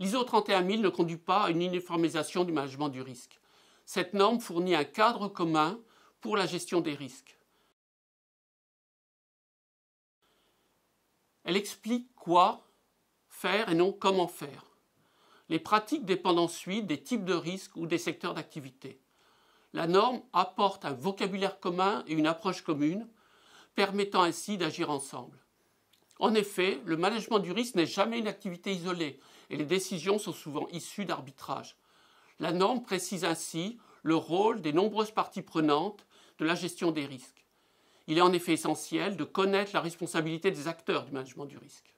L'ISO 31000 ne conduit pas à une uniformisation du management du risque. Cette norme fournit un cadre commun pour la gestion des risques. Elle explique quoi faire et non comment faire. Les pratiques dépendent ensuite des types de risques ou des secteurs d'activité. La norme apporte un vocabulaire commun et une approche commune, permettant ainsi d'agir ensemble. En effet, le management du risque n'est jamais une activité isolée et les décisions sont souvent issues d'arbitrage. La norme précise ainsi le rôle des nombreuses parties prenantes de la gestion des risques. Il est en effet essentiel de connaître la responsabilité des acteurs du management du risque.